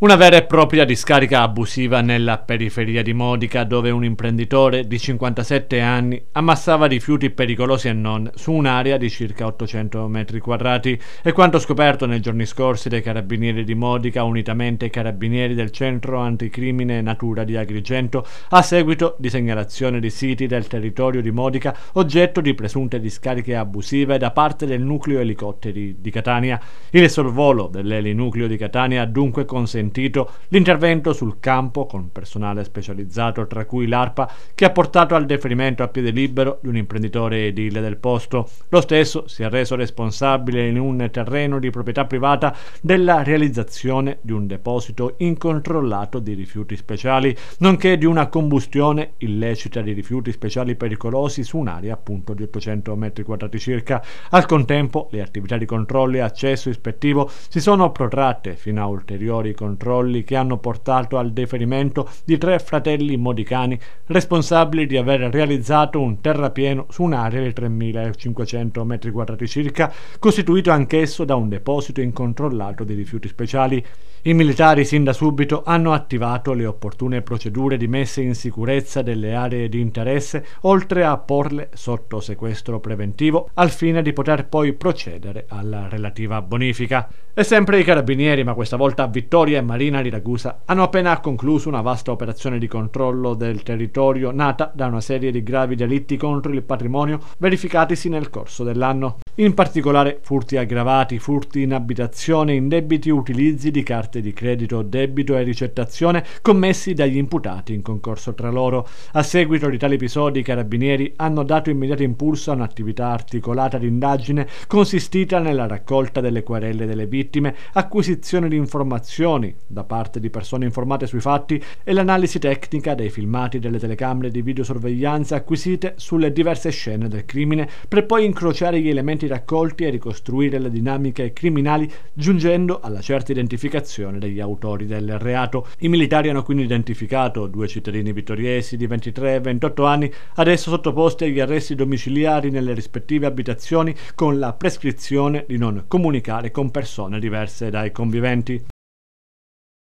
Una vera e propria discarica abusiva nella periferia di Modica dove un imprenditore di 57 anni ammassava rifiuti pericolosi e non su un'area di circa 800 metri quadrati e quanto scoperto nei giorni scorsi dai carabinieri di Modica unitamente ai carabinieri del centro anticrimine Natura di Agrigento a seguito di segnalazione di siti del territorio di Modica oggetto di presunte discariche abusive da parte del nucleo elicotteri di Catania. Il sorvolo dell'elinucleo di Catania ha dunque consentito consentito l'intervento sul campo con personale specializzato, tra cui l'ARPA, che ha portato al deferimento a piede libero di un imprenditore edile del posto. Lo stesso si è reso responsabile in un terreno di proprietà privata della realizzazione di un deposito incontrollato di rifiuti speciali, nonché di una combustione illecita di rifiuti speciali pericolosi su un'area appunto di 800 metri quadrati circa. Al contempo le attività di controllo e accesso ispettivo si sono protratte fino a ulteriori controlli controlli che hanno portato al deferimento di tre fratelli modicani responsabili di aver realizzato un terrapieno su un'area di 3.500 m2 circa, costituito anch'esso da un deposito incontrollato di rifiuti speciali. I militari sin da subito hanno attivato le opportune procedure di messa in sicurezza delle aree di interesse, oltre a porle sotto sequestro preventivo, al fine di poter poi procedere alla relativa bonifica. E sempre i carabinieri, ma questa volta Vittoria e Marina di Ragusa hanno appena concluso una vasta operazione di controllo del territorio nata da una serie di gravi delitti contro il patrimonio verificatisi nel corso dell'anno. In particolare furti aggravati, furti in abitazione, indebiti utilizzi di carte di credito, debito e ricettazione commessi dagli imputati in concorso tra loro. A seguito di tali episodi i carabinieri hanno dato immediato impulso a un'attività articolata di indagine consistita nella raccolta delle querelle delle vittime, acquisizione di informazioni, da parte di persone informate sui fatti e l'analisi tecnica dei filmati delle telecamere di videosorveglianza acquisite sulle diverse scene del crimine per poi incrociare gli elementi raccolti e ricostruire le dinamiche criminali giungendo alla certa identificazione degli autori del reato. I militari hanno quindi identificato due cittadini vittoriesi di 23 e 28 anni adesso sottoposti agli arresti domiciliari nelle rispettive abitazioni con la prescrizione di non comunicare con persone diverse dai conviventi.